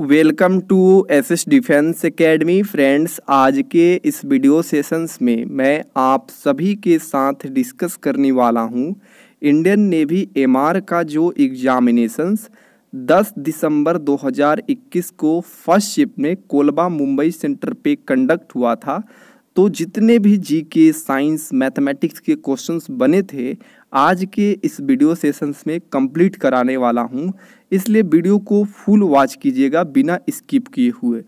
welcome to S S defence academy friends आज के इस वीडियो सेशंस में मैं आप सभी के साथ डिस्कस करने वाला हूं इंडियन नेवी एमआर का जो एग्जामिनेशंस 10 दिसंबर 2021 को फर्स्ट शिप में कोलबा मुंबई सेंटर पे कंडक्ट हुआ था तो जितने भी जी के साइंस मैथमेटिक्स के क्वेश्चंस बने थे आज के इस वीडियो सेशंस में कंप्लीट कराने वाला हूं इसलिए वीडियो को फुल वॉच कीजिएगा बिना स्किप किए हुए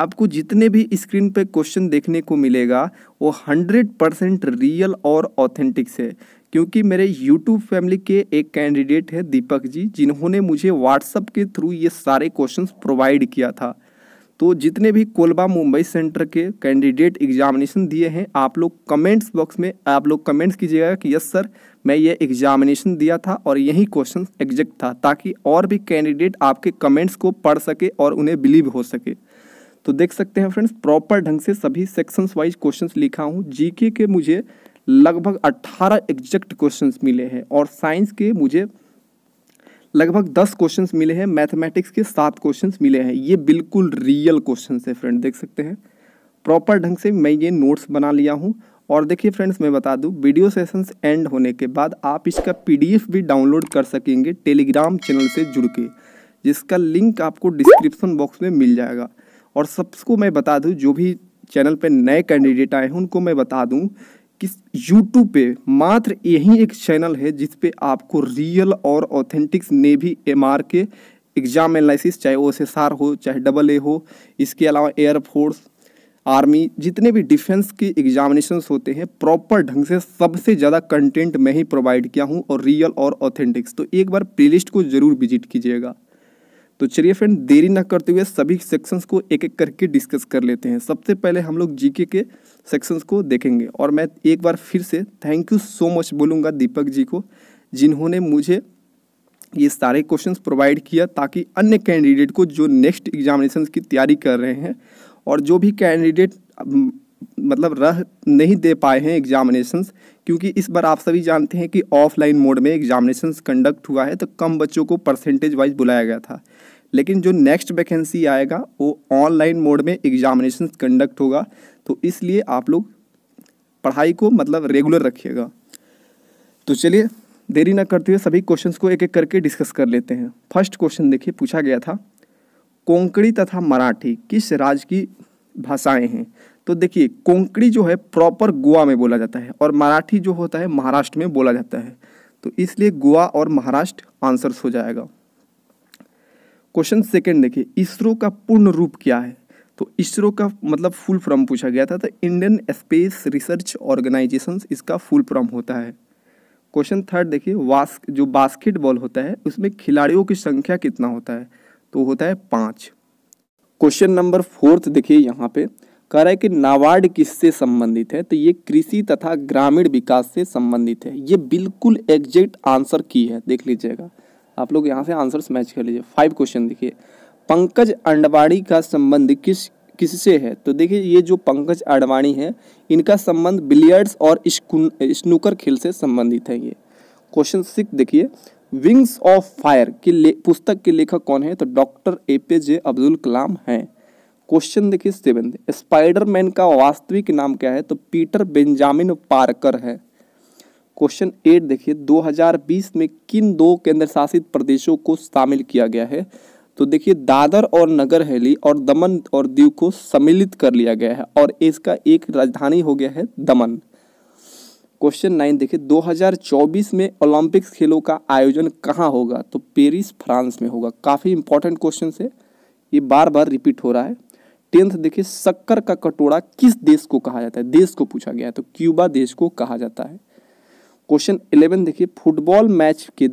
आपको जितने भी स्क्रीन पे क्वेश्चन देखने को मिलेगा वो हंड्रेड परसेंट रियल और ऑथेंटिक्स है क्योंकि मेरे यूट्यूब फैमिली के एक कैंडिडेट है दीपक जी जिन्होंने मुझे व्हाट्सअप के थ्रू ये सारे क्वेश्चन प्रोवाइड किया था तो जितने भी कोलबा मुंबई सेंटर के कैंडिडेट एग्जामिनेशन दिए हैं आप लोग कमेंट्स बॉक्स में आप लोग कमेंट्स कीजिएगा कि यस सर मैं ये एग्जामिनेशन दिया था और यही क्वेश्चन एग्जैक्ट था ताकि और भी कैंडिडेट आपके कमेंट्स को पढ़ सके और उन्हें बिलीव हो सके तो देख सकते हैं फ्रेंड्स प्रॉपर ढंग से सभी सेक्शंस वाइज क्वेश्चंस लिखा हूँ जीके के मुझे लगभग 18 एग्जैक्ट क्वेश्चंस मिले हैं और साइंस के मुझे लगभग दस क्वेश्चंस मिले हैं मैथमेटिक्स के सात क्वेश्चंस मिले हैं ये बिल्कुल रियल क्वेश्चन है फ्रेंड देख सकते हैं प्रॉपर ढंग से मैं ये नोट्स बना लिया हूँ और देखिए फ्रेंड्स मैं बता दूँ वीडियो सेशंस एंड होने के बाद आप इसका पीडीएफ भी डाउनलोड कर सकेंगे टेलीग्राम चैनल से जुड़ के जिसका लिंक आपको डिस्क्रिप्सन बॉक्स में मिल जाएगा और सबको मैं बता दूँ जो भी चैनल पर नए कैंडिडेट आए हैं उनको मैं बता दूँ कि यूट्यूब पे मात्र यही एक चैनल है जिस पे आपको रियल और ऑथेंटिक्स नेवी एम आर के एग्ज़ाम एनालिसिस चाहे ओ एस हो चाहे डबल ए हो इसके अलावा एयरफोर्स आर्मी जितने भी डिफेंस के एग्जामिनेशन होते हैं प्रॉपर ढंग से सबसे ज़्यादा कंटेंट मैं ही प्रोवाइड किया हूँ और रियल और ऑथेंटिक्स तो एक बार प्लेलिस्ट को ज़रूर विजिट कीजिएगा तो चलिए फ्रेंड देरी ना करते हुए सभी सेक्शंस को एक एक करके डिस्कस कर लेते हैं सबसे पहले हम लोग जीके के सेक्शंस को देखेंगे और मैं एक बार फिर से थैंक यू सो मच बोलूँगा दीपक जी को जिन्होंने मुझे ये सारे क्वेश्चंस प्रोवाइड किया ताकि अन्य कैंडिडेट को जो नेक्स्ट एग्जामिनेशन की तैयारी कर रहे हैं और जो भी कैंडिडेट मतलब रह नहीं दे पाए हैं एग्जामिनेशंस क्योंकि इस बार आप सभी जानते हैं कि ऑफलाइन मोड में एग्जामिनेशंस कंडक्ट हुआ है तो कम बच्चों को परसेंटेज वाइज बुलाया गया था लेकिन जो नेक्स्ट वैकेंसी आएगा वो ऑनलाइन मोड में एग्जामिनेशन कंडक्ट होगा तो इसलिए आप लोग पढ़ाई को मतलब रेगुलर रखिएगा तो चलिए देरी ना करते हुए सभी क्वेश्चंस को एक एक करके डिस्कस कर लेते हैं फर्स्ट क्वेश्चन देखिए पूछा गया था कोंकणी तथा मराठी किस राज्य की भाषाएं हैं तो देखिए कोंकणी जो है प्रॉपर गोवा में बोला जाता है और मराठी जो होता है महाराष्ट्र में बोला जाता है तो इसलिए गोवा और महाराष्ट्र आंसर्स हो जाएगा क्वेश्चन सेकंड देखिए इसरो का पूर्ण रूप क्या है तो इसरो का मतलब फुल फॉर्म पूछा गया था तो इंडियन स्पेस रिसर्च ऑर्गेनाइजेशन इसका फुल फॉर्म होता है क्वेश्चन थर्ड देखिए वास्क जो बास्केटबॉल होता है उसमें खिलाड़ियों की संख्या कितना होता है तो होता है पाँच क्वेश्चन नंबर फोर्थ देखिए यहाँ पे कह रहा है कि नाबार्ड किससे संबंधित है तो ये कृषि तथा ग्रामीण विकास से संबंधित है ये बिल्कुल एग्जैक्ट आंसर की है देख लीजिएगा आप लोग यहाँ से आंसर्स मैच कर लीजिए फाइव क्वेश्चन देखिए पंकज अंडवाणी का संबंध किस किससे है तो देखिए ये जो पंकज अडवाणी है इनका संबंध बिलियर्ड्स और स्नूकर खेल से संबंधित है ये क्वेश्चन सिक्स देखिए विंग्स ऑफ फायर की पुस्तक के लेखक कौन है तो doctor A P J Abdul Kalam हैं क्वेश्चन देखिए सेवन स्पाइडरमैन का वास्तविक नाम क्या है तो पीटर बेंजामिन पार्कर है क्वेश्चन एट देखिए 2020 में किन दो केंद्र शासित प्रदेशों को शामिल किया गया है तो देखिए दादर और नगर हवेली और दमन और दीव को सम्मिलित कर लिया गया है और इसका एक राजधानी हो गया है दमन क्वेश्चन नाइन देखिए 2024 में ओलंपिक्स खेलों का आयोजन कहाँ होगा तो पेरिस फ्रांस में होगा काफ़ी इंपॉर्टेंट क्वेश्चन है ये बार बार रिपीट हो रहा है टेंथ देखिए शक्कर का कटोरा किस देश को कहा जाता है देश को पूछा गया है तो क्यूबा देश को कहा जाता है क्वेश्चन इलेवन देखिए फुटबॉल मैच के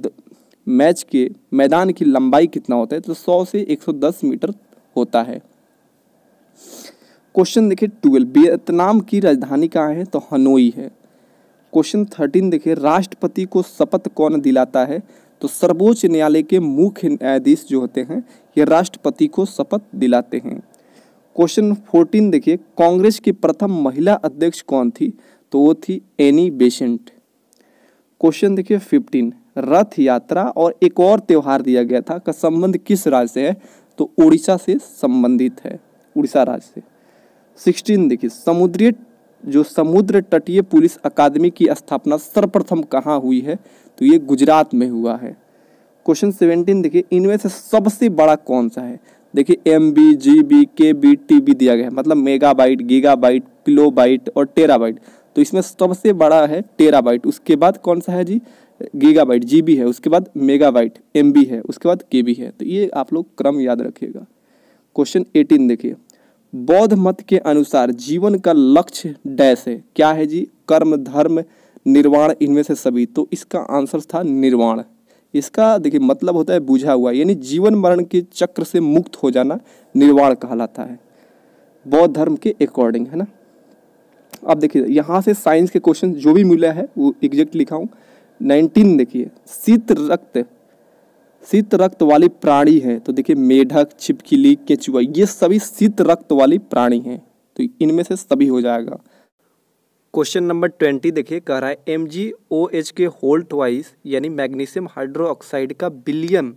मैच के मैदान की लंबाई कितना होता है तो 100 से 110 मीटर होता है क्वेश्चन देखिए ट्वेल्व वियतनाम की राजधानी कहाँ है तो हनोई है क्वेश्चन थर्टीन देखिए राष्ट्रपति को शपथ कौन दिलाता है तो सर्वोच्च न्यायालय के मुख्य न्यायाधीश जो होते हैं ये राष्ट्रपति को शपथ दिलाते हैं क्वेश्चन फोर्टीन देखिए कांग्रेस की प्रथम महिला अध्यक्ष कौन थी तो वो थी एनी बेसेंट क्वेश्चन देखिए फिफ्टीन रथ यात्रा और एक और त्यौहार दिया गया था का संबंध किस राज्य से है तो उड़ीसा से संबंधित है उड़ीसा राज्य से सिक्सटीन देखिए समुद्रीय जो समुद्र तटीय पुलिस अकादमी की स्थापना सर्वप्रथम कहाँ हुई है तो ये गुजरात में हुआ है क्वेश्चन सेवेंटीन देखिए इनमें से सबसे बड़ा कौन सा है देखिए M B G B K B T B दिया गया है मतलब megabyte gigabyte kilobyte और टेरा बाइट तो इसमें सबसे बड़ा है टेरा बाइट उसके बाद कौन सा है जी गीगाबाइट जीबी है उसके बाद मेगाबाइट एमबी है उसके बाद केबी है तो ये आप लोग क्रम याद रखिएगा क्वेश्चन एटीन देखिए बौद्ध मत के अनुसार जीवन का लक्ष्य डैश है क्या है जी कर्म धर्म निर्वाण इनमें से सभी तो इसका आंसर था निर्वाण इसका देखिए मतलब होता है बुझा हुआ यानी जीवन मरण के चक्र से मुक्त हो जाना निर्वाण कहलाता है बौद्ध धर्म के अकॉर्डिंग है ना अब देखिए यहाँ से साइंस के क्वेश्चन जो भी मिला है वो एग्जैक्ट लिखा हूँ नाइनटीन देखिए शीत रक्त शीत रक्त वाली प्राणी है तो देखिए मेढक छिपकली केचुआ ये सभी शीत रक्त वाली प्राणी हैं तो इनमें से सभी हो जाएगा क्वेश्चन नंबर ट्वेंटी देखिए कह रहा है एम जी ओ एच के होल्ट वाइस यानी मैग्नीशियम हाइड्रो ऑक्साइड का बिलियन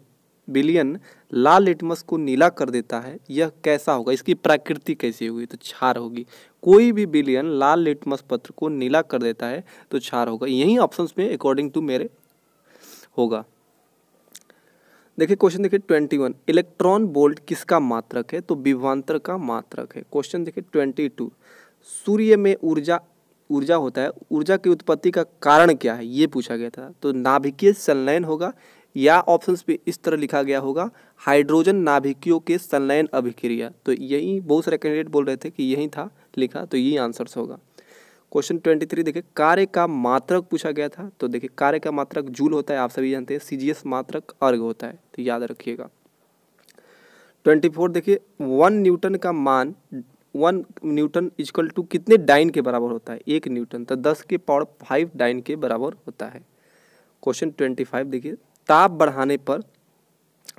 बिलियन लाल लिटमस को नीला कर देता है यह कैसा होगा इसकी प्रकृति कैसी होगी तो क्षार होगी कोई भी बिलियन लाल लिटमस पत्र को नीला कर देता है तो क्षार होगा यही ऑप्शंस में अकॉर्डिंग टू मेरे होगा देखिए क्वेश्चन देखिए ट्वेंटी वन इलेक्ट्रॉन बोल्ट किसका मात्रक है तो विभवांतर का मात्रक है क्वेश्चन देखिए ट्वेंटी टू सूर्य में ऊर्जा ऊर्जा होता है ऊर्जा की उत्पत्ति का कारण क्या है ये पूछा गया था तो नाभिकीय संलयन होगा या ऑप्शंस पे इस तरह लिखा गया होगा हाइड्रोजन नाभिकियों के संलयन अभिक्रिया तो यही बहुत सारे कैंडिडेट बोल रहे थे कि यही था लिखा तो यही आंसर्स होगा क्वेश्चन ट्वेंटी थ्री देखिए कार्य का मात्रक पूछा गया था तो देखिए कार्य का मात्रक जूल होता है आप सभी जानते हैं सीजीएस मात्रक अर्घ होता है तो याद रखिएगा ट्वेंटी फोर देखिए वन न्यूटन का मान वन न्यूटन इजकल टू कितने डाइन के बराबर होता है एक न्यूटन तो दस के पावर फाइव डाइन के बराबर होता है क्वेश्चन ट्वेंटी फाइव देखिए ताप बढ़ाने पर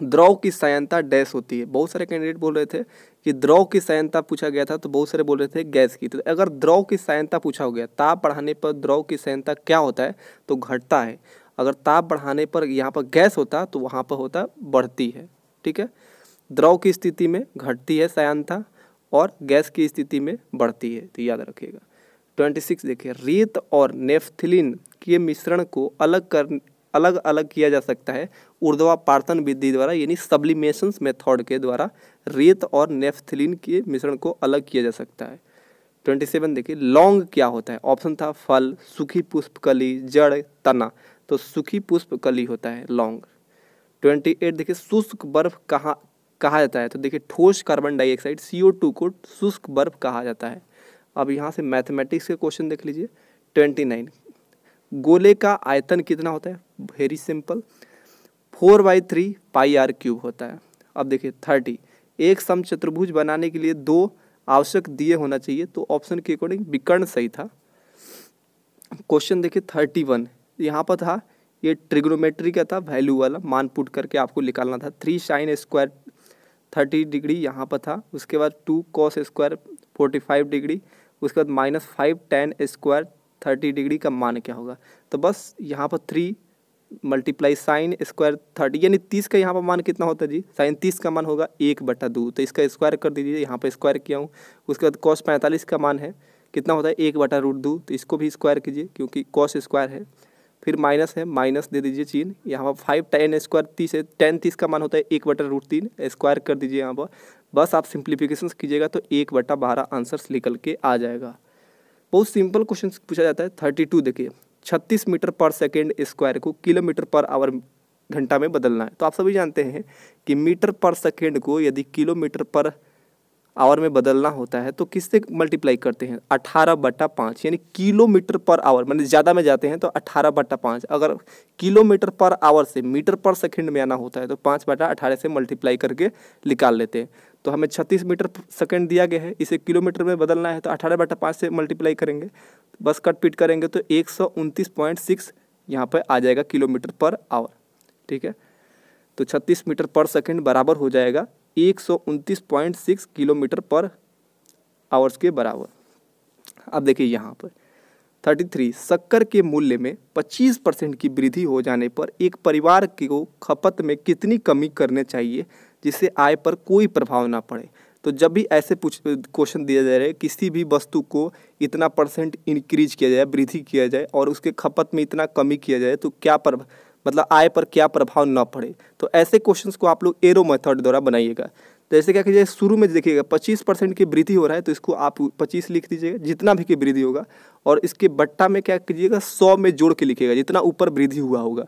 द्रव की सायनता डैश होती है बहुत सारे कैंडिडेट बोल रहे थे कि द्रव की सायनता पूछा गया था तो बहुत सारे बोल रहे थे गैस की तो अगर द्रव की सायनता पूछा हो गया ताप बढ़ाने पर द्रव की सायनता क्या होता है तो घटता है अगर ताप बढ़ाने पर यहाँ पर गैस होता तो वहाँ पर होता बढ़ती है ठीक है द्रव की स्थिति में घटती है सायनता और गैस की स्थिति में बढ़ती है तो याद रखिएगा ट्वेंटी सिक्स देखिए रेत और नेफ्थिलिन के मिश्रण को अलग कर अलग अलग किया जा सकता है पार्थन विधि द्वारा यानी सब्लिमेशन मेथड के द्वारा रेत और नेफ्थलिन के मिश्रण को अलग किया जा सकता है ट्वेंटी सेवन देखिए लौंग क्या होता है ऑप्शन था फल सूखी पुष्प कली जड़ तना तो सूखी पुष्प कली होता है लौंग ट्वेंटी एट देखिए शुष्क बर्फ कहाँ कहा जाता है तो देखिए ठोस carbon dioxide C O two को शुष्क बर्फ कहा जाता है अब यहाँ से मैथमेटिक्स के क्वेश्चन देख लीजिए ट्वेंटी नाइन गोले का आयतन कितना होता है very simple four by three pi r cube होता है अब देखिए थर्टी एक सम चतुर्भुज बनाने के लिए दो आवश्यक दिए होना चाहिए तो ऑप्शन के अकॉर्डिंग विकर्ण सही था क्वेश्चन देखिए थर्टी वन यहाँ पर था ये ट्रिग्नोमेट्री का था वैल्यू वाला मान पुट करके आपको निकालना था three sine square thirty degree यहाँ पर था उसके बाद two cos square forty five degree उसके बाद minus five tan square thirty degree का मान क्या होगा तो बस यहाँ पर three multiply sine square thirty यानी तीस का यहाँ पर मान कितना होता है जी साइन तीस का मान होगा एक बटा दो तो इसका स्क्वायर कर दीजिए यहाँ पर स्क्वायर किया हूँ उसके बाद कॉस पैंतालीस का मान है कितना होता है एक बटा रूट दो तो इसको भी स्क्वायर कीजिए क्योंकि कॉस स्क्वायर है फिर माइनस है माइनस दे दीजिए चीन यहाँ पर फाइव टेन स्क्वायर तीस है टेन तीस का मान होता है एक बटा रूट तीन स्क्वायर कर दीजिए यहाँ पर बस आप सिंप्लीफिकेशन कीजिएगा तो एक बटा बारह आंसर्स निकल के आ जाएगा बहुत सिंपल क्वेश्चन पूछा जाता है थर्टी टू देखिए छत्तीस मीटर पर सेकेंड स्क्वायर को किलोमीटर पर आवर घंटा में बदलना है तो आप सभी जानते हैं कि मीटर पर सेकेंड को यदि किलोमीटर पर आवर में बदलना होता है तो किससे मल्टीप्लाई करते हैं अठारह बट्टा पाँच यानी किलोमीटर पर आवर मैंने ज़्यादा में जाते हैं तो अठारह बट्टा पाँच अगर किलोमीटर पर आवर से मीटर पर सेकंड में आना होता है तो पाँच बटा अठारह से मल्टीप्लाई करके निकाल लेते हैं तो हमें छत्तीस मीटर सेकेंड दिया गया है इसे किलोमीटर में बदलना है तो अठारह बटा पाँच से मल्टीप्लाई करेंगे बस कट पिट करेंगे तो एक सौ उनतीस पॉइंट सिक्स यहाँ पर आ जाएगा किलोमीटर पर आवर ठीक है तो छत्तीस मीटर पर सेकेंड बराबर हो जाएगा एक किलोमीटर पर आवर्स के बराबर अब देखिए यहाँ पर 33 शक्कर के मूल्य में 25 परसेंट की वृद्धि हो जाने पर एक परिवार को खपत में कितनी कमी करने चाहिए जिससे आय पर कोई प्रभाव ना पड़े तो जब भी ऐसे पूछ क्वेश्चन दिया जा रहा है किसी भी वस्तु को इतना परसेंट इंक्रीज किया जाए वृद्धि किया जाए और उसके खपत में इतना कमी किया जाए तो क्या प्रभाव मतलब आय पर क्या प्रभाव न पड़े तो ऐसे क्वेश्चंस को आप लोग एरो मेथड द्वारा बनाइएगा जैसे तो क्या कीजिए शुरू में देखिएगा पच्चीस परसेंट की वृद्धि हो रहा है तो इसको आप पच्चीस लिख दीजिएगा जितना भी की वृद्धि होगा और इसके बट्टा में क्या कीजिएगा सौ में जोड़ के लिखिएगा जितना ऊपर वृद्धि हुआ होगा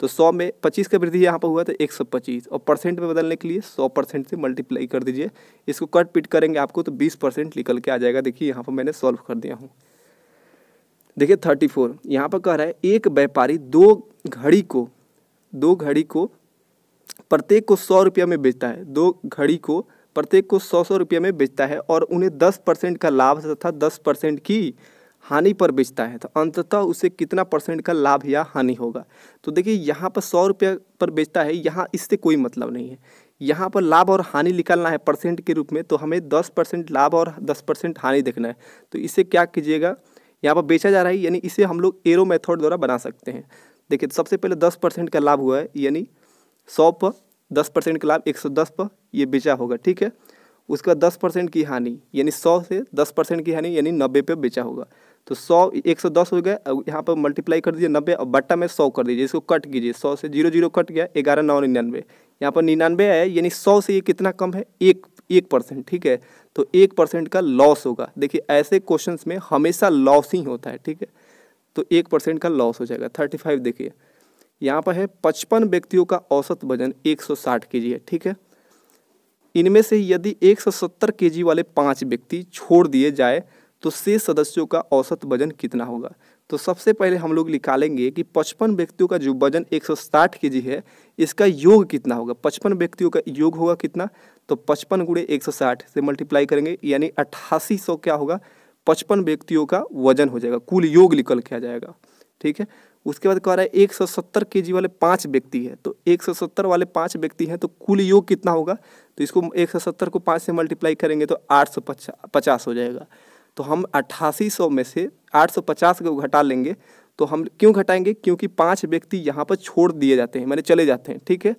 तो सौ में पच्चीस का वृद्धि यहाँ पर हुआ तो एक सौ पच्चीस और परसेंट में बदलने के लिए सौ परसेंट से मल्टीप्लाई कर दीजिए इसको कट पिट करेंगे आपको तो बीस परसेंट निकल के आ जाएगा देखिए यहाँ पर मैंने सॉल्व कर दिया हूँ देखिए थर्टी फोर यहाँ पर कह रहा है एक व्यापारी दो घड़ी को दो घड़ी को प्रत्येक को सौ रुपया में बेचता है दो घड़ी को प्रत्येक को सौ सौ रुपये में बेचता है और उन्हें दस परसेंट का लाभ तथा दस परसेंट की हानि पर बेचता है तो अंततः उसे कितना परसेंट का लाभ या हानि होगा तो देखिए यहाँ पर सौ रुपये पर बेचता है यहाँ इससे कोई मतलब नहीं है यहाँ पर लाभ और हानि निकालना है परसेंट के रूप में तो हमें दस परसेंट लाभ और दस परसेंट हानि देखना है तो इसे क्या कीजिएगा यहाँ पर बेचा जा रहा है यानी इसे हम लोग एरो मेथड द्वारा बना सकते हैं देखिए तो सबसे पहले दस परसेंट का लाभ हुआ है यानी सौ पर दस परसेंट का लाभ एक सौ दस पर ये बेचा होगा ठीक है उसके बाद दस परसेंट की हानि यानी सौ से दस परसेंट की हानि यानी नब्बे पे बेचा होगा तो सौ एक सौ दस हो गया यहाँ पर मल्टीप्लाई कर दीजिए नब्बे और बट्टा में सौ कर दीजिए इसको कट कीजिए सौ से जीरो जीरो कट गया ग्यारह नौ निन्यानवे यहाँ पर निन्यानवे आया यानी सौ से ये कितना कम है एक एक परसेंट ठीक है तो एक परसेंट का लॉस होगा देखिए ऐसे क्वेश्चन में हमेशा लॉस ही होता है ठीक है तो एक परसेंट का लॉस हो जाएगा थर्टी फाइव देखिए यहाँ पर है पचपन व्यक्तियों का औसत वजन एक सौ साठ के जी है ठीक है इनमें से यदि एक सौ सत्तर के जी वाले पाँच व्यक्ति छोड़ दिए जाए तो शेष सदस्यों का औसत वजन कितना होगा तो सबसे पहले हम लोग निकालेंगे कि पचपन व्यक्तियों का जो वजन 160 केजी है इसका योग कितना होगा पचपन व्यक्तियों का योग होगा कितना तो पचपन गुड़े एक से मल्टीप्लाई करेंगे यानी अट्ठासी क्या होगा पचपन व्यक्तियों का वजन हो जाएगा कुल योग निकल के आ जाएगा ठीक है उसके बाद कह रहा है एक सौ के जी वाले पांच व्यक्ति है तो एक सौ सत्तर वाले पांच व्यक्ति हैं तो कुल योग कितना होगा तो इसको एक सौ सत्तर को पाँच से मल्टीप्लाई करेंगे तो आठ सौ पचास हो जाएगा तो हम अट्ठासी सौ में से 850 को घटा लेंगे तो हम क्यों घटाएंगे क्योंकि पाँच व्यक्ति यहाँ पर छोड़ दिए जाते हैं मैंने चले जाते हैं ठीक है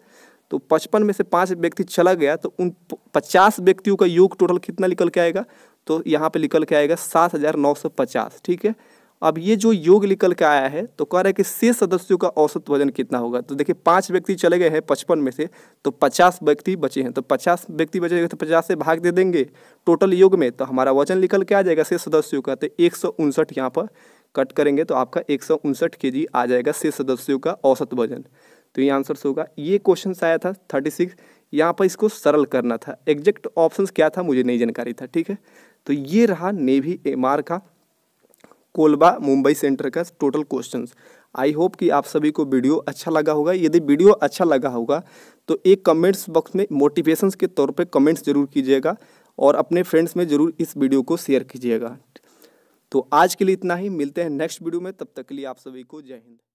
तो पचपन में से पाँच व्यक्ति चला गया तो उन पचास व्यक्तियों का योग टोटल कितना निकल के आएगा तो यहाँ पे निकल के आएगा सात हज़ार नौ सौ पचास ठीक है अब ये जो योग निकल के आया है तो कह रहा है कि शेष सदस्यों का औसत वजन कितना होगा तो देखिए पाँच व्यक्ति चले गए हैं पचपन में से तो पचास व्यक्ति बचे हैं तो पचास व्यक्ति बचे हैं तो पचास से भाग दे देंगे टोटल योग में तो हमारा वजन निकल के आ जाएगा शेष सदस्यों का तो एक सौ उनसठ यहाँ पर कट करेंगे तो आपका एक सौ उनसठ के जी आ जाएगा शेष सदस्यों का औसत वजन तो ये आंसर होगा ये क्वेश्चन आया था थर्टी सिक्स यहाँ पर इसको सरल करना था एग्जैक्ट ऑप्शन क्या था मुझे नहीं जानकारी था ठीक है तो ये रहा नेवी एम का कोलबा मुंबई सेंटर का टोटल क्वेश्चन आई होप कि आप सभी को वीडियो अच्छा लगा होगा यदि वीडियो अच्छा लगा होगा तो एक कमेंट्स बॉक्स में मोटिवेशंस के तौर पे कमेंट्स जरूर कीजिएगा और अपने फ्रेंड्स में ज़रूर इस वीडियो को शेयर कीजिएगा तो आज के लिए इतना ही मिलते हैं नेक्स्ट वीडियो में तब तक के लिए आप सभी को जय हिंद